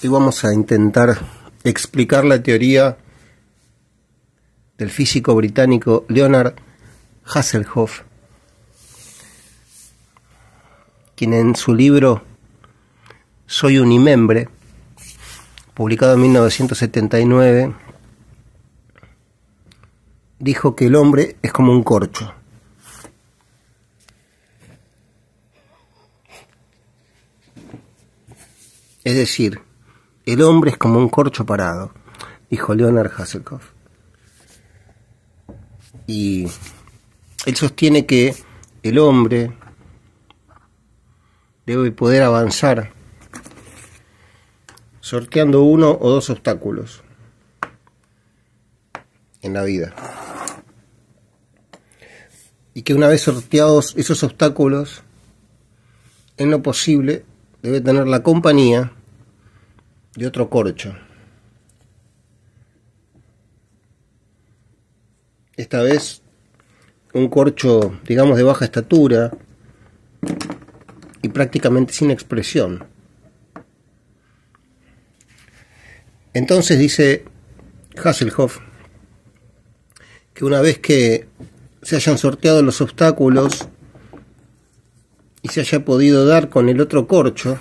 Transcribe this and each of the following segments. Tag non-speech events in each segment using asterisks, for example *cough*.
Hoy vamos a intentar explicar la teoría del físico británico Leonard Hasselhoff, quien en su libro Soy un imembre, publicado en 1979, dijo que el hombre es como un corcho. Es decir, el hombre es como un corcho parado, dijo Leonard Hasselhoff. Y él sostiene que el hombre debe poder avanzar sorteando uno o dos obstáculos en la vida. Y que una vez sorteados esos obstáculos, en lo posible debe tener la compañía de otro corcho. Esta vez un corcho, digamos, de baja estatura y prácticamente sin expresión. Entonces dice Hasselhoff que una vez que se hayan sorteado los obstáculos y se haya podido dar con el otro corcho,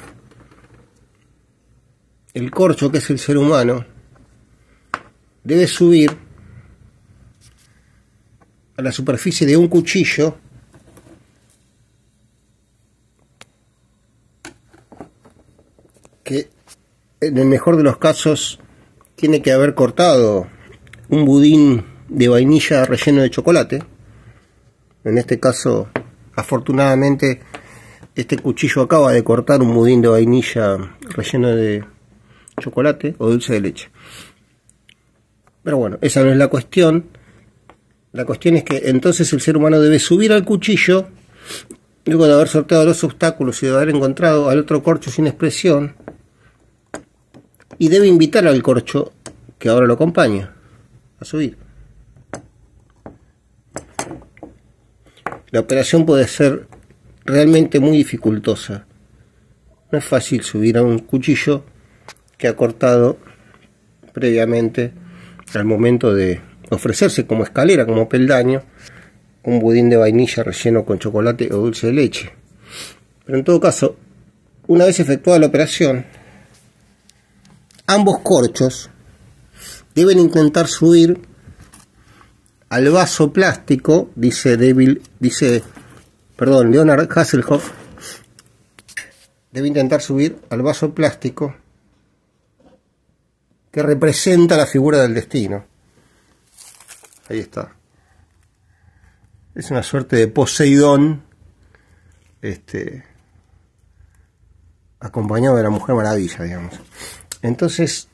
el corcho, que es el ser humano, debe subir a la superficie de un cuchillo que en el mejor de los casos tiene que haber cortado un budín de vainilla relleno de chocolate. En este caso, afortunadamente, este cuchillo acaba de cortar un budín de vainilla relleno de chocolate o dulce de leche. Pero bueno, esa no es la cuestión. La cuestión es que entonces el ser humano debe subir al cuchillo, luego de haber sorteado los obstáculos y de haber encontrado al otro corcho sin expresión, y debe invitar al corcho que ahora lo acompaña a subir. La operación puede ser realmente muy dificultosa. No es fácil subir a un cuchillo que ha cortado previamente al momento de ofrecerse como escalera, como peldaño, un budín de vainilla relleno con chocolate o dulce de leche. Pero en todo caso, una vez efectuada la operación, ambos corchos deben intentar subir al vaso plástico, dice Débil, dice, perdón, Leonard Hasselhoff, debe intentar subir al vaso plástico que representa la figura del destino. Ahí está. Es una suerte de Poseidón, este, acompañado de la Mujer Maravilla, digamos. Entonces,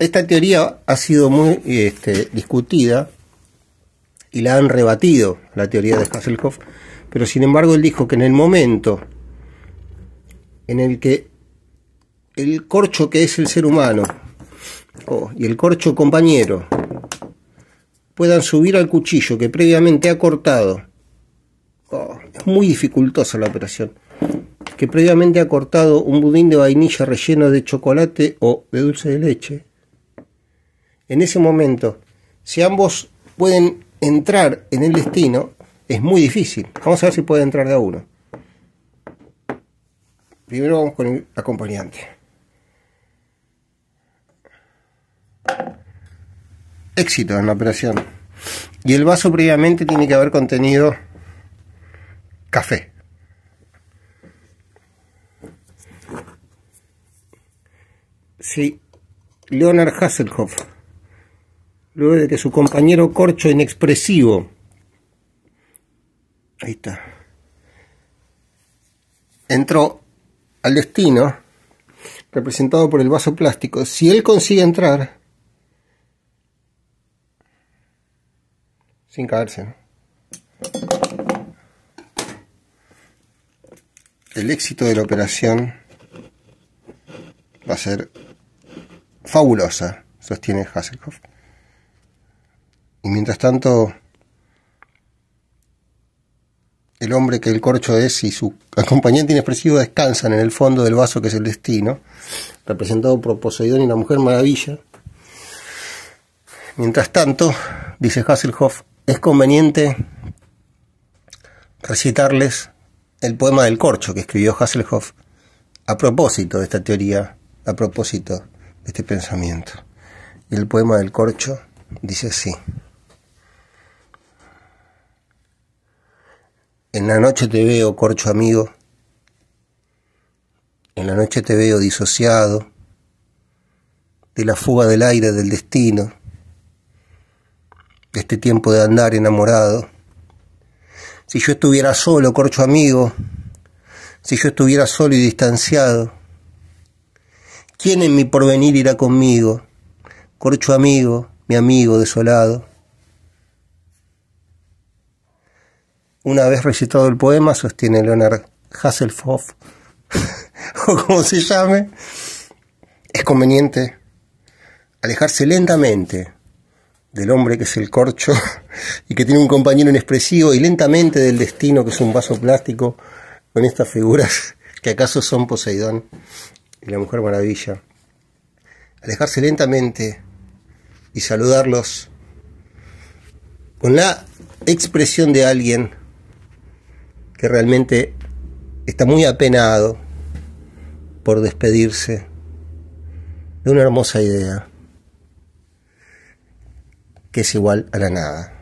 esta teoría ha sido muy este, discutida y la han rebatido, la teoría de Hasselhoff, pero sin embargo él dijo que en el momento en el que el corcho que es el ser humano Oh, y el corcho compañero puedan subir al cuchillo que previamente ha cortado. Oh, es muy dificultosa la operación. Que previamente ha cortado un budín de vainilla relleno de chocolate o de dulce de leche. En ese momento, si ambos pueden entrar en el destino, es muy difícil. Vamos a ver si puede entrar de a uno. Primero vamos con el acompañante. éxito en la operación. Y el vaso previamente tiene que haber contenido café. si Leonard Hasselhoff, luego de que su compañero corcho inexpresivo, ahí está, entró al destino, representado por el vaso plástico, si él consigue entrar, sin caerse. El éxito de la operación va a ser fabulosa, sostiene Hasselhoff. Y mientras tanto, el hombre que el corcho es y su acompañante inexpresivo descansan en el fondo del vaso que es el destino, representado por Poseidón y la Mujer Maravilla. Mientras tanto, dice Hasselhoff, es conveniente recitarles el poema del corcho que escribió Hasselhoff a propósito de esta teoría, a propósito de este pensamiento. Y el poema del corcho dice así. En la noche te veo, corcho amigo. En la noche te veo disociado de la fuga del aire del destino de este tiempo de andar enamorado. Si yo estuviera solo, corcho amigo, si yo estuviera solo y distanciado, ¿quién en mi porvenir irá conmigo? Corcho amigo, mi amigo desolado. Una vez recitado el poema, sostiene Leonard Hasselhoff, *laughs* o como se llame, es conveniente alejarse lentamente del hombre que es el corcho *laughs* y que tiene un compañero inexpresivo y lentamente del destino que es un vaso plástico con estas figuras *laughs* que acaso son Poseidón y la Mujer Maravilla. Alejarse lentamente y saludarlos con la expresión de alguien que realmente está muy apenado por despedirse de una hermosa idea que es igual a la nada.